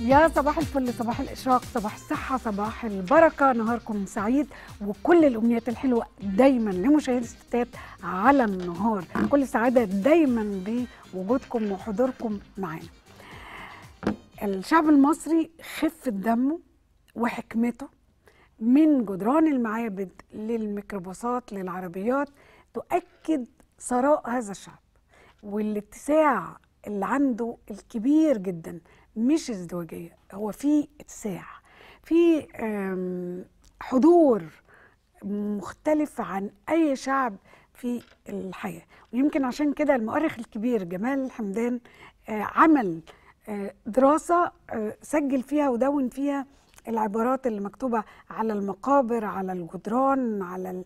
يا صباح الفل صباح الإشراق صباح الصحة صباح البركة نهاركم سعيد وكل الأمنيات الحلوة دايما لمشاهدي الستات على النهار كل سعادة دايما بوجودكم وحضوركم معانا الشعب المصري خفة دمه وحكمته من جدران المعابد للميكروباصات للعربيات تؤكد ثراء هذا الشعب والاتساع اللي عنده الكبير جداً مش ازدواجيه هو في اتساع في حضور مختلف عن اي شعب في الحياه ويمكن عشان كده المؤرخ الكبير جمال حمدان آه، عمل آه، دراسه آه، سجل فيها ودون فيها العبارات اللي مكتوبة على المقابر على الجدران على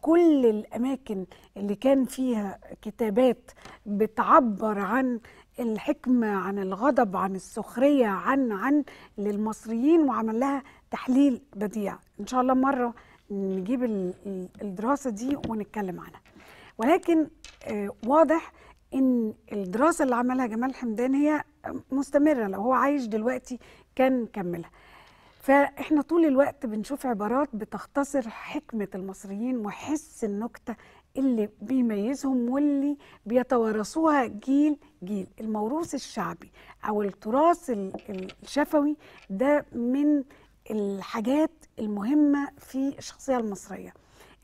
كل الأماكن اللي كان فيها كتابات بتعبر عن الحكمة عن الغضب عن السخرية عن عن للمصريين وعمل لها تحليل بديع إن شاء الله مرة نجيب الدراسة دي ونتكلم عنها ولكن آه، واضح ان الدراسه اللي عملها جمال حمدان هي مستمره لو هو عايش دلوقتي كان كملها فاحنا طول الوقت بنشوف عبارات بتختصر حكمه المصريين وحس النكته اللي بيميزهم واللي بيتوارثوها جيل جيل الموروث الشعبي او التراث الشفوي ده من الحاجات المهمه في الشخصيه المصريه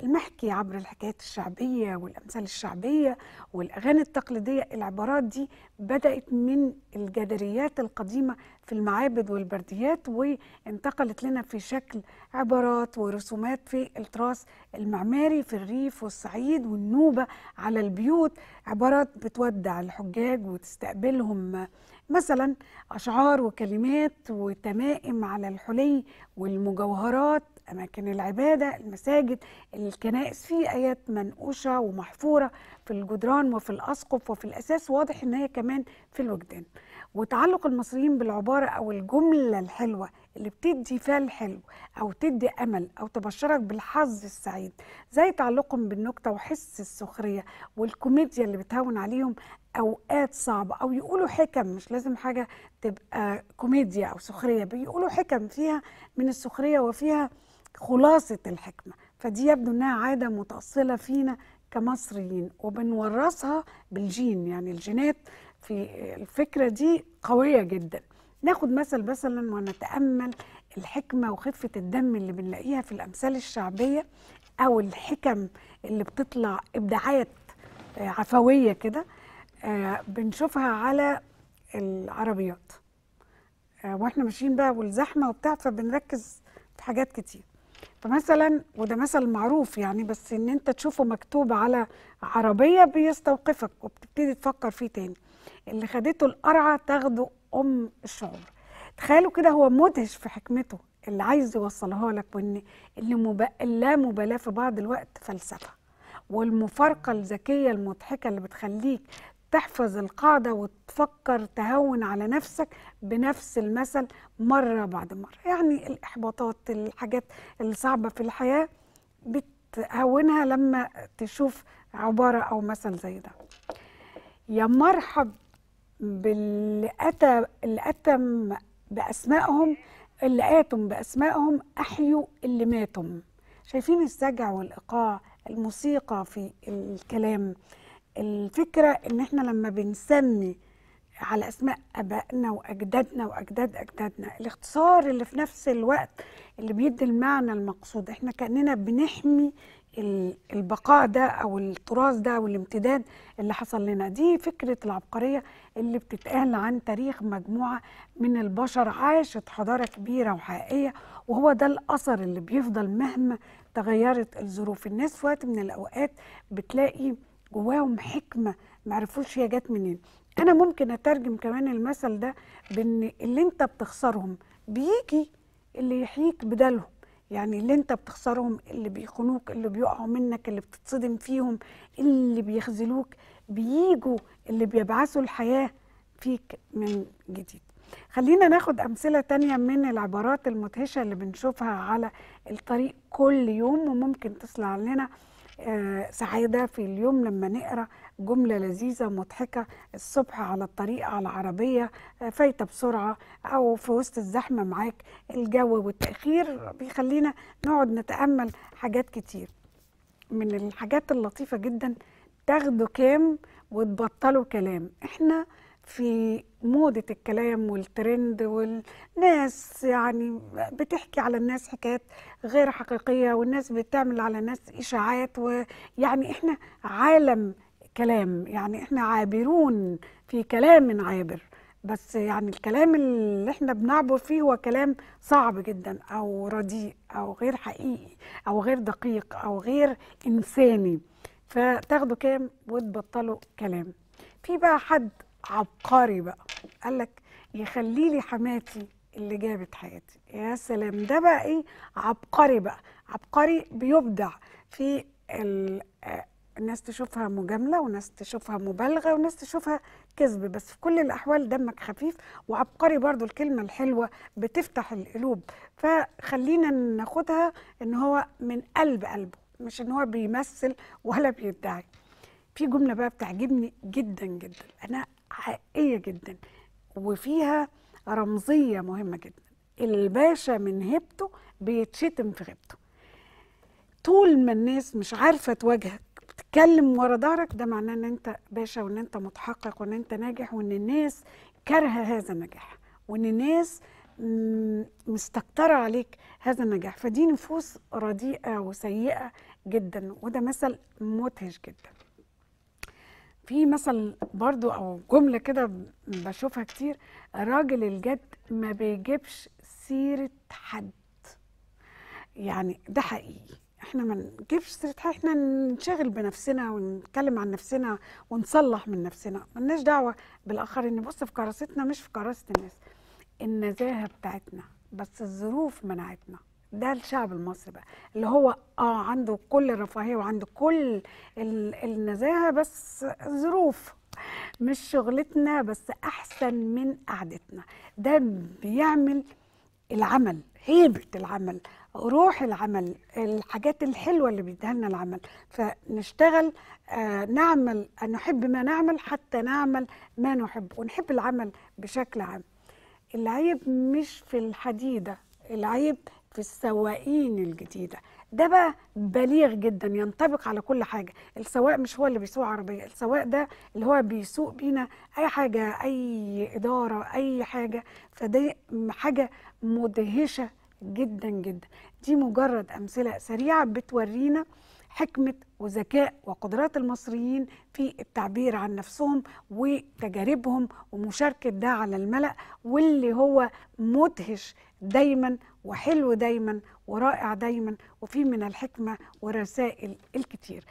المحكي عبر الحكايات الشعبية والأمثال الشعبية والأغاني التقليدية العبارات دي بدأت من الجدريات القديمة في المعابد والبرديات وانتقلت لنا في شكل عبارات ورسومات في التراث المعماري في الريف والصعيد والنوبة على البيوت عبارات بتودع الحجاج وتستقبلهم مثلا أشعار وكلمات وتمائم على الحلي والمجوهرات أماكن العبادة المساجد الكنائس في آيات منقوشة ومحفورة في الجدران وفي الأسقف وفي الأساس واضح إن هي كمان في الوجدان وتعلق المصريين بالعبارة أو الجملة الحلوة اللي بتدي فال حلو أو تدي أمل أو تبشرك بالحظ السعيد زي تعلقهم بالنكتة وحس السخرية والكوميديا اللي بتهون عليهم أوقات صعبة أو يقولوا حكم مش لازم حاجة تبقى كوميديا أو سخرية بيقولوا حكم فيها من السخرية وفيها خلاصة الحكمة فدي يبدو أنها عادة متأصلة فينا كمصريين وبنورثها بالجين يعني الجينات في الفكرة دي قوية جدا ناخد مثل مثلا ونتأمل الحكمة وخفة الدم اللي بنلاقيها في الأمثال الشعبية أو الحكم اللي بتطلع إبداعات آه، عفوية كده آه، بنشوفها على العربيات آه، واحنا ماشيين بقى والزحمة وبتاع فبنركز في حاجات كتير فمثلا وده مثل معروف يعني بس ان انت تشوفه مكتوب على عربية بيستوقفك وبتبتدي تفكر فيه تاني اللي خدته القرعه تاخده ام الشعور تخيلوا كده هو مدهش في حكمته اللي عايز يوصلها لك وان مبالاة في بعض الوقت فلسفه والمفارقه الذكيه المضحكه اللي بتخليك تحفظ القاعدة وتفكر تهون على نفسك بنفس المثل مرة بعد مرة يعني الإحباطات الحاجات الصعبة في الحياة بتهونها لما تشوف عبارة أو مثل زي ده يا مرحب باللي أتى اللي أتم بأسمائهم اللي آتم بأسمائهم أحيوا اللي ماتم شايفين الزجع والإيقاع الموسيقى في الكلام الفكرة إن إحنا لما بنسمي على اسماء ابائنا واجدادنا واجداد اجدادنا الاختصار اللي في نفس الوقت اللي بيدي المعنى المقصود احنا كاننا بنحمي البقاء ده او التراث ده والامتداد اللي حصل لنا دي فكره العبقريه اللي بتتقال عن تاريخ مجموعه من البشر عاشت حضاره كبيره وحقيقيه وهو ده الاثر اللي بيفضل مهما تغيرت الظروف الناس في وقت من الاوقات بتلاقي جواهم حكمه معرفوش هي جت منين انا ممكن اترجم كمان المثل ده بان اللي انت بتخسرهم بيجي اللي يحييك بدالهم يعني اللي انت بتخسرهم اللي بيخونوك اللي بيقعوا منك اللي بتتصدم فيهم اللي بيخذلوك بيجوا اللي بيبعثوا الحياة فيك من جديد خلينا ناخد أمثلة تانية من العبارات المدهشة اللي بنشوفها على الطريق كل يوم وممكن تصل علينا آه، سعادة في اليوم لما نقرأ جملة لذيذة مضحكة الصبح على الطريق على العربية آه، فايتة بسرعة أو في وسط الزحمة معاك الجو والتأخير بيخلينا نقعد نتأمل حاجات كتير من الحاجات اللطيفة جدا تاخدوا كام وتبطلوا كلام احنا في موضة الكلام والترند والناس يعني بتحكي على الناس حكايات غير حقيقية والناس بتعمل على الناس إشاعات ويعني إحنا عالم كلام يعني إحنا عابرون في كلام عابر بس يعني الكلام اللي احنا بنعبر فيه هو كلام صعب جدا او رديء او غير حقيقي او غير دقيق او غير انساني فتاخدوا كام وتبطلوا كلام في بقى حد عبقري بقى قال لك يخلي لي حماتي اللي جابت حياتي يا سلام ده بقى ايه عبقري بقى عبقري بيبدع في آه، الناس تشوفها مجاملة وناس تشوفها مبالغة وناس تشوفها كذب بس في كل الأحوال دمك خفيف وعبقري برضو الكلمة الحلوة بتفتح القلوب فخلينا ناخدها إن هو من قلب قلبه مش إن هو بيمثل ولا بيدعي في جملة بقى بتعجبني جدا جدا أنا حقيقيه جدا وفيها رمزيه مهمه جدا الباشا من هيبته بيتشتم في غيبته طول ما الناس مش عارفه تواجهك بتتكلم ورا ظهرك ده معناه ان انت باشا وان انت متحقق وان انت ناجح وان الناس كارهه هذا النجاح وان الناس مستكترة عليك هذا النجاح فدي نفوس رديئة وسيئة جدا وده مثل مدهش جدا في مثل برضو او جمله كده بشوفها كتير راجل الجد ما بيجيبش سيره حد يعني ده حقيقي احنا ما نجيبش سيره حد احنا ننشغل بنفسنا ونتكلم عن نفسنا ونصلح من نفسنا ملناش دعوه بالاخرين نبص في كراستنا مش في كراسه الناس النزاهه بتاعتنا بس الظروف منعتنا ده الشعب المصري بقى اللي هو اه عنده كل الرفاهيه وعنده كل النزاهه بس ظروف مش شغلتنا بس احسن من قعدتنا ده بيعمل العمل هيبه العمل روح العمل الحاجات الحلوه اللي بيديها لنا العمل فنشتغل آه نعمل نحب ما نعمل حتى نعمل ما نحب ونحب العمل بشكل عام العيب مش في الحديده العيب في السواقين الجديده ده بقى بليغ جدا ينطبق على كل حاجه السواق مش هو اللي بيسوق عربيه السواق ده اللي هو بيسوق بينا اي حاجه اي اداره اي حاجه فده حاجه مدهشه جدا جدا دي مجرد امثله سريعه بتورينا حكمه وذكاء وقدرات المصريين في التعبير عن نفسهم وتجاربهم ومشاركه ده على الملا واللي هو مدهش دايما وحلو دايما ورائع دايما وفيه من الحكمة ورسائل الكتير